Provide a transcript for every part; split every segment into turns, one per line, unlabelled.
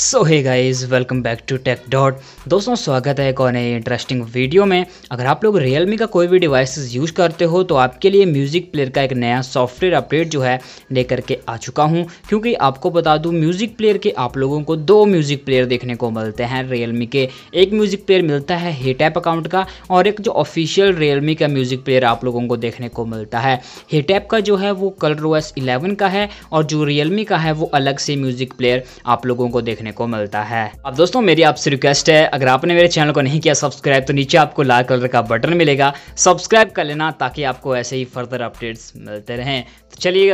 so hey guys welcome back to tech dot दोस्तों स्वागत है एक और नए इंटरेस्टिंग वीडियो में अगर आप लोग रियलमी का कोई भी डिवाइसेस यूज़ करते हो तो आपके लिए म्यूज़िक प्लेयर का एक नया सॉफ्टवेयर अपडेट जो है लेकर के आ चुका हूं क्योंकि आपको बता दूं म्यूज़िक प्लेयर के आप लोगों को दो म्यूज़िक प्लेयर देखने को मिलते हैं रियलमी के एक म्यूज़िक प्लेयर मिलता है हिटैप अकाउंट का और एक जो ऑफिशियल रियलमी का म्यूज़िक प्लेयर आप लोगों को देखने को मिलता है हिटैप का जो है वो कलर एस इलेवन का है और जो रियलमी का है वो अलग से म्यूज़िक प्लेयर आप लोगों को देखने देखने को मिलता है अब दोस्तों मेरी आपसे रिक्वेस्ट है अगर आपने मेरे चैनल को नहीं किया सब्सक्राइब तो नीचे आपको लाल कलर का बटन मिलेगा सब्सक्राइब कर लेना ताकि आपको ऐसे ही फर्दर अपडेट्स मिलते रहें तो चलिए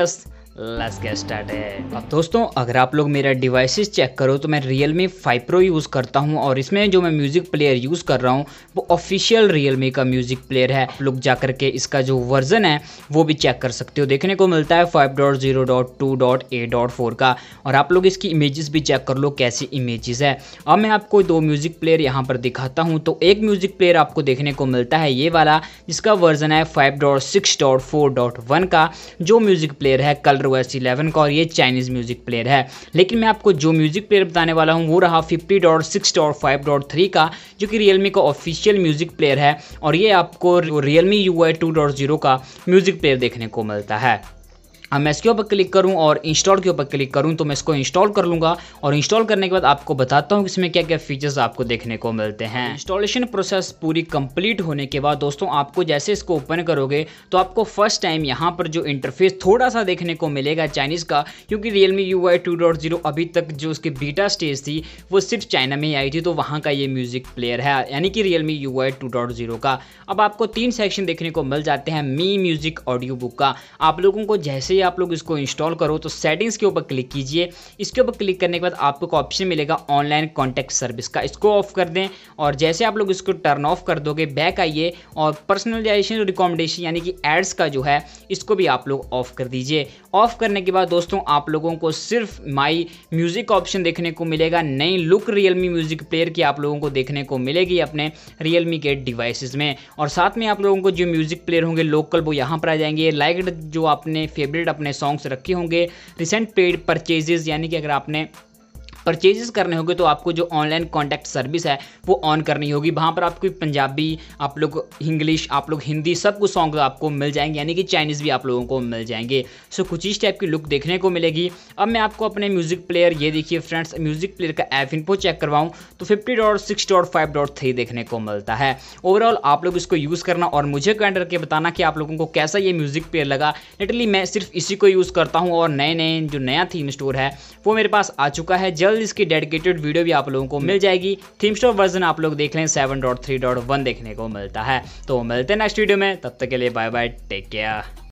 लेट्स गेट स्टार्टेड अब दोस्तों अगर आप लोग मेरा डिवाइसेस चेक करो तो मैं Realme five pro use करता हूँ और इसमें जो मैं म्यूज़िक प्लेयर यूज़ कर रहा हूँ वो ऑफिशियल रियल मी का म्यूज़िक प्लेयर है आप लोग जा करके इसका जो वर्जन है वो भी चेक कर सकते हो देखने को मिलता है five dot zero dot two dot A dot four का और आप लोग इसकी इमेजेस भी चेक कर लो कैसी इमेजेस है अब मैं आपको दो म्यूज़िक प्लेयर यहाँ पर दिखाता हूँ तो एक म्यूज़िक प्लेयर आपको देखने को मिलता है ये वाला जिसका वर्जन है five dot six dot four dot one का जो म्यूज़िक प्लेयर है कलर प्रोग्रेस इलेवन का और ये चाइनीज़ म्यूज़िक प्लेयर है लेकिन मैं आपको जो म्यूज़िक प्लेयर बताने वाला हूँ वो रहा fifty dot six dot five dot three का जो कि रियलमी का ऑफिशियल म्यूज़िक प्लेयर है और ये आपको Realme U I two dot zero का म्यूज़िक प्लेयर देखने को मिलता है अब मैं इसके ऊपर क्लिक करूं और इंस्टॉल के ऊपर क्लिक करूं तो मैं इसको इंस्टॉल कर लूँगा और इंस्टॉल करने के बाद आपको बताता हूं कि इसमें क्या क्या फीचर्स आपको देखने को मिलते हैं इंस्टॉलेशन प्रोसेस पूरी कंप्लीट होने के बाद दोस्तों आपको जैसे इसको ओपन करोगे तो आपको फर्स्ट टाइम यहाँ पर जो इंटरफेस थोड़ा सा देखने को मिलेगा चाइनीज़ का क्योंकि Realme U I two dot zero अभी तक जो उसकी बीटा स्टेज थी वो सिर्फ चाइना में ही आई थी तो वहाँ का ये म्यूज़िक प्लेयर है यानी कि Realme U I two dot zero का अब आपको तीन सेक्शन देखने को मिल जाते हैं मी म्यूज़िक ऑडियो बुक का आप लोगों को जैसे ही आप लोग इसको इंस्टॉल करो तो सेटिंग्स के ऊपर क्लिक कीजिए इसके ऊपर क्लिक करने के बाद आपको ऑप्शन मिलेगा ऑनलाइन कॉन्टैक्ट सर्विस का इसको ऑफ कर दें और जैसे आप लोग इसको टर्न ऑफ कर दोगे बैक आइए और पर्सनलाइजेशन रिकॉमेंडेशन यानी कि एड्स का जो है इसको भी आप लोग ऑफ कर दीजिए ऑफ करने के बाद दोस्तों आप लोगों को सिर्फ माई म्यूज़िक ऑप्शन देखने को मिलेगा नई लुक रियलमी म्यूज़िक प्लेयर की आप लोगों को देखने को मिलेगी अपने रियलमी के डिवाइसेस में और साथ में आप लोगों को जो म्यूज़िक प्लेयर होंगे लोकल वो यहाँ पर आ जाएंगे लाइक जो आपने फेवरेट अपने सॉन्ग्स रखे होंगे रिसेंट पेड परचेजेज यानी कि अगर आपने परचेजेस करने होंगे तो आपको जो ऑनलाइन कॉन्टैक्ट सर्विस है वो ऑन करनी होगी वहाँ पर आपको पंजाबी आप लोग इंग्लिश आप लोग हिंदी सब कुछ सॉन्ग आपको मिल जाएंगे यानी कि चाइनीज़ भी आप लोगों को मिल जाएंगे सो कुछ इस टाइप की लुक देखने को मिलेगी अब मैं आपको अपने म्यूज़िक प्लेयर ये देखिए फ्रेंड्स म्यूज़िक प्लेयर का एफ इनपो चेक करवाऊँ तो fifty dot six dot five dot three देखने को मिलता है ओवरऑल आप लोग इसको यूज़ करना और मुझे कमेंट करके बताना कि आप लोगों को कैसा ये म्यूज़िक प्लेयर लगा लिटरली मैं सिर्फ इसी को यूज़ करता हूँ और नए नए जो नया थीम स्टोर है वो मेरे पास आ चुका है जल्द जल्द इसकी डेडिकेटेड वीडियो भी आप लोगों को मिल जाएगी थीम स्टोर वर्जन आप लोग देख लें seven dot three dot one देखने को मिलता है तो मिलते हैं नेक्स्ट वीडियो में तब तक के लिए बाय बाय टेक केयर